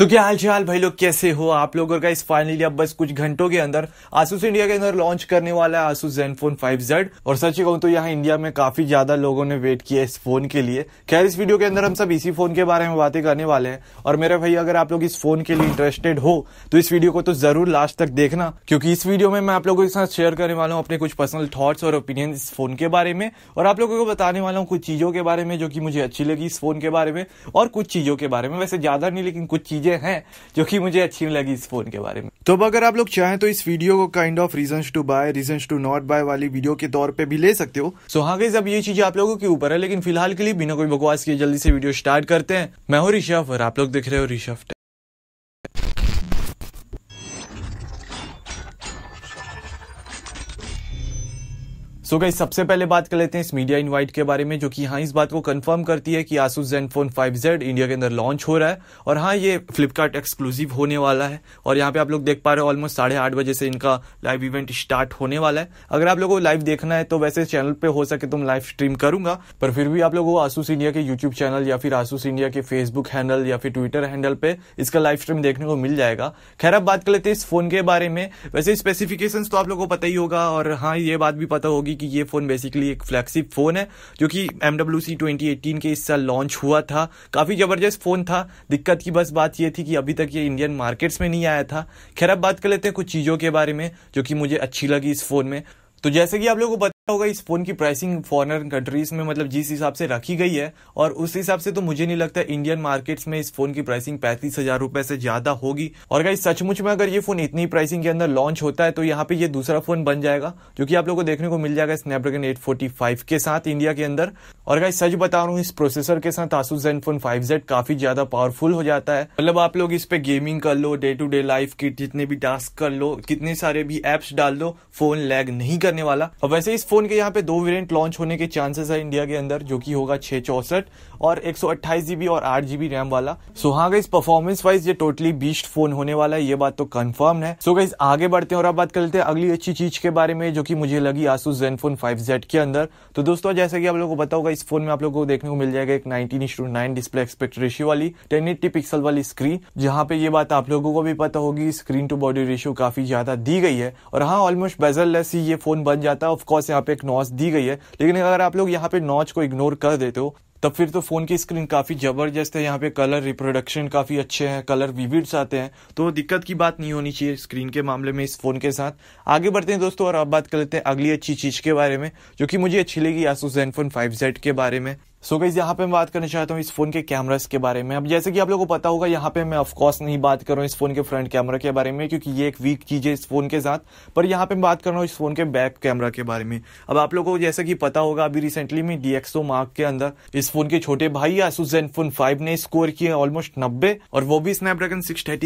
तो क्या हाल चाल भाई लोग कैसे हो आप लोग और का इस फाइनली अब बस कुछ घंटों के अंदर आसूस इंडिया के अंदर लॉन्च करने वाला है आसूस फाइव जेड और सच ही कहूँ तो यहाँ इंडिया में काफी ज्यादा लोगों ने वेट किया इस फोन के लिए खैर इस वीडियो के अंदर हम सब इसी फोन के बारे में बातें करने वाले हैं और मेरे भाई अगर आप लोग इस फोन के लिए इंटरेस्टेड हो तो इस वीडियो को तो जरूर लास्ट तक देखना क्योंकि इस वीडियो में मैं आप लोगों के साथ शेयर करने वाला हूँ अपने कुछ पर्सनल थॉट्स और ओपिनियन इस फोन के बारे में और आप लोगों को बताने वाला हूँ कुछ चीजों के बारे में जो की मुझे अच्छी लगी इस फोन के बारे में और कुछ चीजों के बारे में वैसे ज्यादा नहीं लेकिन कुछ चीजें चीज़ें हैं जो कि मुझे अच्छी लगी इस फ़ोन के बारे में तो अब अगर आप लोग चाहें तो इस वीडियो को kind of reason to buy reason to not buy वाली वीडियो के तौर पर भी ले सकते हो सो हाँ गई अब ये चीज़ आप लोगों के ऊपर है लेकिन फिलहाल के लिए बिना कोई बकवास किए जल्दी से वीडियो स्टार्ट करते हैं मैं हूँ ऋषभ और आप लोग देख रहे हो ऋषभ सो गई सबसे पहले बात कर लेते हैं इस मीडिया इनवाइट के बारे में जो कि हाँ इस बात को कंफर्म करती है कि Asus Zen phone five Z India के अंदर लॉन्च हो रहा है और हाँ ये फ्लिपकार्ट एक्सक्लूसिव होने वाला है और यहाँ पे आप लोग देख पा रहे हो ऑलमोस्ट साढ़े आठ बजे से इनका लाइव इवेंट स्टार्ट होने वाला है अगर आप लोगों को लाइव देखना है तो वैसे चैनल पर हो सके तो मैं लाइव स्ट्रीम करूंगा पर फिर भी आप लोगों को आसूस इंडिया के यूट्यूब चैनल या फिर आसूस इंडिया के फेसबुक हैंडल या फिर ट्विटर हैंडल पे इसका लाइव स्ट्रीम देखने को मिल जाएगा खैर अब बात कर लेते हैं इस फोन के बारे में वैसे स्पेसिफिकेशन तो आप लोग को पता ही होगा और हाँ ये बात भी पता होगी कि ये फ़ोन बेसिकली एक फ्लैगशिप फ़ोन है जो कि एम सी ट्वेंटी के इस साल लॉन्च हुआ था काफ़ी ज़बरदस्त फ़ोन था दिक्कत की बस बात ये थी कि अभी तक ये इंडियन मार्केट्स में नहीं आया था खैर अब बात कर लेते हैं कुछ चीज़ों के बारे में जो कि मुझे अच्छी लगी इस फ़ोन में तो जैसे कि आप लोगों को होगा इस फोन की प्राइसिंग फॉरनर कंट्रीज में मतलब जिस हिसाब से रखी गई है और उस हिसाब से तो मुझे नहीं लगता इंडियन मार्केट्स में इस फोन की प्राइसिंग पैंतीस हजार रुपए से ज्यादा होगी और गाइस सचमुच में अगर ये फोन इतनी प्राइसिंग के अंदर लॉन्च होता है तो यहाँ पे ये दूसरा फोन बन जाएगा जो की आप लोग को देखने को मिल जाएगा स्नैपड्रैगन एट के साथ इंडिया के अंदर और गाइस सच बता रहा हूँ इस प्रोसेसर के साथ आसूस जेन फाइव जेड काफी ज्यादा पावरफुल हो जाता है मतलब आप लोग इस पे गेमिंग कर लो डे टू डे लाइफ की जितने भी टास्क कर लो कितने सारे भी एप्स डाल दो फोन लैग नहीं करने वाला और वैसे इस फ़ोन के यहाँ पे दो वेरिएंट लॉन्च होने के चांसेस है इंडिया के अंदर जो कि होगा छह चौसठ और एक सौ अट्ठाईस जीबी और आठ जीबी रैम वाला सो हाँ गाइज परफॉर्मेंस वाइज ये टोटली बीस्ट फोन होने वाला है ये बात तो कंफर्म है सो so, गाइज आगे बढ़ते हैं और अब बात करते हैं अगली अच्छी चीज के बारे में जो कि मुझे लगी आसू फोन फाइव जेड के अंदर तो दोस्तों जैसा कि आप लोगों को बताओगा इस फोन में आप लोगों को देखने को मिल जाएगा एक nineteen is nine display aspect ratio वाली टेन एट्टी पिक्सल वाली स्क्रीन जहाँ पे ये बात आप लोगों को भी पता होगी स्क्रीन टू बॉडी रेशियो काफी ज्यादा दी गई है और हाँ ऑलमोस्ट बेजल लेस ही ये फोन बन जाता है ऑफकोर्स यहाँ यहाँ पे एक नॉच दी गई है लेकिन अगर आप लोग यहाँ पे नॉच को इग्नोर कर देते हो तब फिर तो फ़ोन की स्क्रीन काफ़ी ज़बरदस्त है यहाँ पे कलर रिप्रोडक्शन काफ़ी अच्छे हैं कलर विविड्स आते हैं तो दिक्कत की बात नहीं होनी चाहिए स्क्रीन के मामले में इस फ़ोन के साथ आगे बढ़ते हैं दोस्तों और अब बात कर लेते हैं अगली अच्छी चीज़ के बारे में जो कि मुझे अच्छी लगी आसूस जेनफोन फाइव जेड के बारे में सो so यहाँ पे मैं बात करना चाहता हूँ इस फोन के कैमरास के बारे में अब जैसे कि आप लोगों को पता होगा यहाँ पे मैं ऑफकोर्स नहीं बात कर रहा हूँ इस फोन के फ्रंट कैमरा के बारे में क्योंकि ये एक वीक चीज है इस फोन के साथ पर यहाँ पे मैं बात कर रहा हूँ इस फोन के बैक कैमरा के बारे में अब आप लोगों को जैसे कि पता होगा अभी रिसेंटली में डी मार्क के अंदर इस फोन के छोटे भाई जेन फोन फाइव ने स्कोर किया ऑलमोस्ट नब्बे और वो भी स्नैपड्रैगन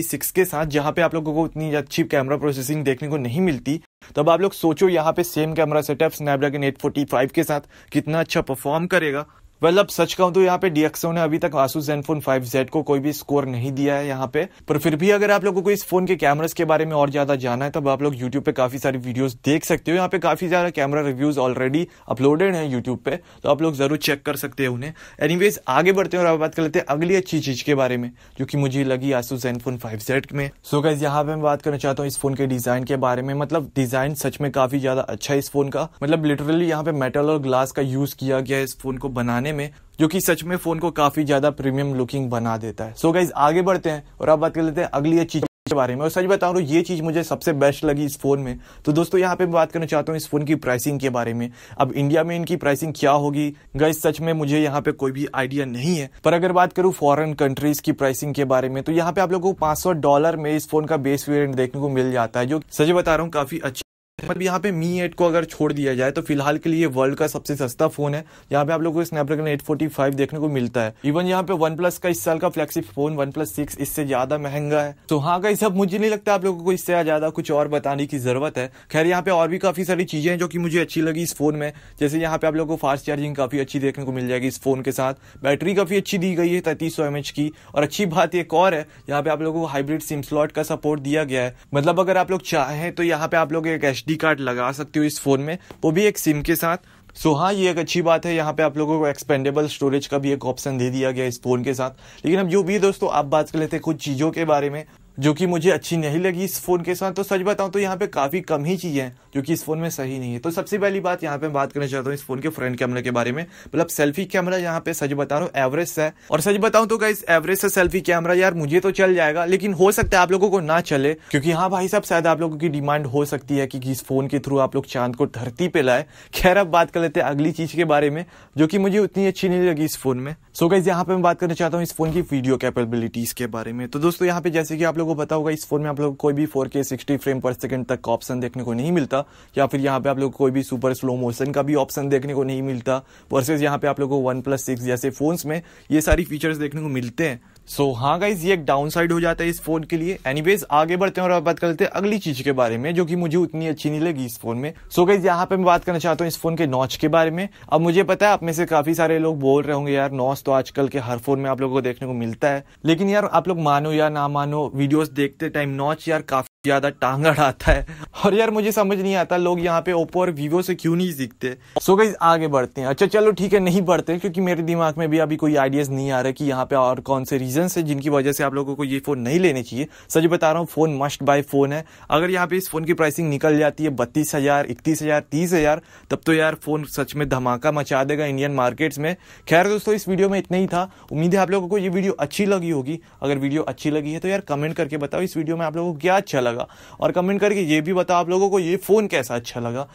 सिक्स के साथ जहाँ पे आप लोगों को इतनी अच्छी कैमरा प्रोसेसिंग देखने को नहीं मिलती तो अब आप लोग सोचो यहाँ पे same camera setup Snapdragon five के साथ कितना अच्छा परफॉर्म करेगा वेल अब सच कहूं तो यहाँ पे डीएक्सो ने अभी तक आसूस जेनफोन जेड को कोई भी स्कोर नहीं दिया है यहाँ पे पर फिर भी अगर आप लोगों को इस फोन के कैमरास के बारे में और ज्यादा जाना है तब आप लोग यूट्यूब पे काफी सारी वीडियोस देख सकते हो यहाँ पे काफी ज्यादा कैमरा रिव्यूज ऑलरेडी अपलोडेड है यूट्यूब पे तो आप लोग जरूर चेक कर सकते हैं उन्हें एनीवेज आगे बढ़ते हैं और आप बात कर लेते हैं अगली अच्छी चीज के बारे में जो की मुझे लगी जेन जेनफोन फाइव में सो so, यहाँ पे मैं बात करना चाहता हूँ इस फोन के डिजाइन के बारे में मतलब डिजाइन सच में काफी ज्यादा अच्छा है इस फोन का मतलब लिटरली यहाँ पे मेटल और ग्लास का यूज किया गया है इस फोन को बनाने बनाने में जो कि सच में फोन को काफी ज्यादा प्रीमियम लुकिंग बना देता है सो so गाइज आगे बढ़ते हैं और आप बात कर लेते हैं अगली चीज के बारे में और सच बता रहा तो ये चीज़ मुझे सबसे बेस्ट लगी इस फ़ोन में तो दोस्तों यहाँ पे मैं बात करना चाहता हूँ इस फ़ोन की प्राइसिंग के बारे में अब इंडिया में इनकी प्राइसिंग क्या होगी गाइस सच में मुझे यहाँ पे कोई भी आइडिया नहीं है पर अगर बात करूँ फॉरेन कंट्रीज की प्राइसिंग के बारे में तो यहाँ पे आप लोगों को पांच डॉलर में इस फोन का बेस वेरियंट देखने को मिल जाता है जो सच बता रहा हूँ काफी अच्छी मतलब यहाँ पे मी एट को अगर छोड़ दिया जाए तो फिलहाल के लिए वर्ल्ड का सबसे सस्ता फोन है यहाँ पे आप लोगों को स्नैपड्रैगन फाइव देखने को मिलता है इवन यहाँ पे वन प्लस का इस साल का flagship phone one plus six इससे ज्यादा महंगा है तो हाँ का सब मुझे नहीं लगता आप लोगों को इससे ज्यादा कुछ और बताने की जरूरत है खैर यहाँ पे और भी काफी सारी चीजें हैं जो कि मुझे अच्छी लगी इस फोन में जैसे यहाँ पे आप लोगों को फास्ट चार्जिंग काफी अच्छी देखने को मिल जाएगी इस फोन के साथ बैटरी काफी अच्छी दी गई है तैतीस सौ की और अच्छी बात एक और है यहाँ पे आप लोगों को हाइब्रिड सिम स्लॉट का सपोर्ट दिया गया है मतलब अगर आप लोग चाहें तो यहाँ पे आप लोग एक एच डी कार्ड लगा सकते हो इस फ़ोन में वो भी एक सिम के साथ सो so, हाँ ये एक अच्छी बात है यहाँ पे आप लोगों को एक्सपेंडेबल स्टोरेज का भी एक ऑप्शन दे दिया गया इस फ़ोन के साथ लेकिन अब जो भी दोस्तों आप बात कर लेते हैं कुछ चीज़ों के बारे में जो कि मुझे अच्छी नहीं लगी इस फ़ोन के साथ तो सच बताऊं तो यहाँ पे काफ़ी कम ही चीज़ें हैं जो कि इस फ़ोन में सही नहीं है तो सबसे पहली बात यहाँ पे बात करना चाहता हूँ इस फ़ोन के फ्रंट कैमरे के बारे में मतलब सेल्फी कैमरा यहाँ पे सच बता रहा हूँ एवरेज है और सच बताऊं तो इस एवरेज से सेल्फी कैमरा यार मुझे तो चल जाएगा लेकिन हो सकता है आप लोगों को ना चले क्योंकि हाँ भाई साहब शायद आप लोगों की डिमांड हो सकती है कि इस फ़ोन के थ्रू आप लोग चांद को धरती पे लाए खैर अब बात कर लेते हैं अगली चीज़ के बारे में जो कि मुझे उतनी अच्छी नहीं लगी इस फ़ोन में सो गाइज यहाँ पे मैं बात करना चाहता हूँ इस फोन की वीडियो कैपेबिलिटीज के बारे में तो दोस्तों यहाँ पे जैसे कि आप लोगों को पता होगा इस फोन में आप लोग कोई भी 4K 60 फ्रेम पर सेकंड तक का ऑप्शन देखने को नहीं मिलता या फिर यहाँ पे आप लोग कोई भी सुपर स्लो मोशन का भी ऑप्शन देखने को नहीं मिलता वर्सेज यहाँ पे आप लोग को वन प्लस जैसे फोन्स में ये सारी फीचर्स देखने को मिलते हैं सो so, हाँ गाइज ये एक डाउन साइड हो जाता है इस फोन के लिए एनीवेज आगे बढ़ते हैं और बात कर लेते हैं अगली चीज के बारे में जो कि मुझे उतनी अच्छी नहीं लगी इस फोन में सो so, गाइज यहाँ पे मैं बात करना चाहता हूँ इस फोन के नॉच के बारे में अब मुझे पता है आप में से काफी सारे लोग बोल रहे होंगे यार नॉच तो आजकल के हर फोन में आप लोगों को देखने को मिलता है लेकिन यार आप लोग मानो या ना मानो वीडियोज देखते टाइम नॉच यार काफी ज्यादा टांगड़ आता है और यार मुझे समझ नहीं आता लोग यहाँ पे ओप्पो और वीवो से क्यों नहीं सीखते सो so आगे बढ़ते हैं अच्छा चलो ठीक है नहीं बढ़ते क्योंकि मेरे दिमाग में भी अभी कोई आइडियाज नहीं आ रहा कि यहाँ पे और कौन से रीजन है जिनकी वजह से आप लोगों को ये फोन नहीं लेने चाहिए सच बता रहा हूँ फोन मस्ट बाय फोन है अगर यहाँ पे इस फोन की प्राइसिंग निकल जाती है बत्तीस हजार इकतीस हजार तीस हजार तब तो यार फोन सच में धमाका मचा देगा इंडियन मार्केट्स में खैर दोस्तों इस वीडियो में इतना ही था उम्मीद है आप लोगों को ये वीडियो अच्छी लगी होगी अगर वीडियो अच्छी लगी है तो यार कमेंट करके बताओ इस वीडियो में आप लोगों को क्या अच्छा लगा लगा और कमेंट करके ये भी बता आप लोगों को ये फ़ोन कैसा अच्छा लगा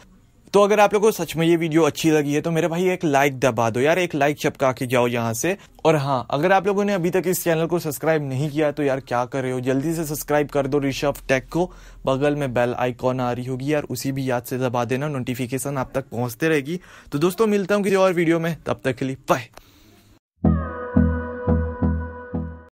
तो अगर आप लोगों को सच में ये वीडियो अच्छी लगी है तो मेरे भाई एक लाइक दबा दो यार एक लाइक चपका के जाओ यहाँ से और हाँ अगर आप लोगों ने अभी तक इस चैनल को सब्सक्राइब नहीं किया तो यार क्या कर रहे हो जल्दी से सब्सक्राइब कर दो ऋषभ टेक को बगल में बेल आइकॉन आ रही होगी यार उसी भी याद से दबा देना नोटिफिकेशन आप तक पहुंचते रहेगी तो दोस्तों मिलता हूँ किसी और वीडियो में तब तक के लिए बाय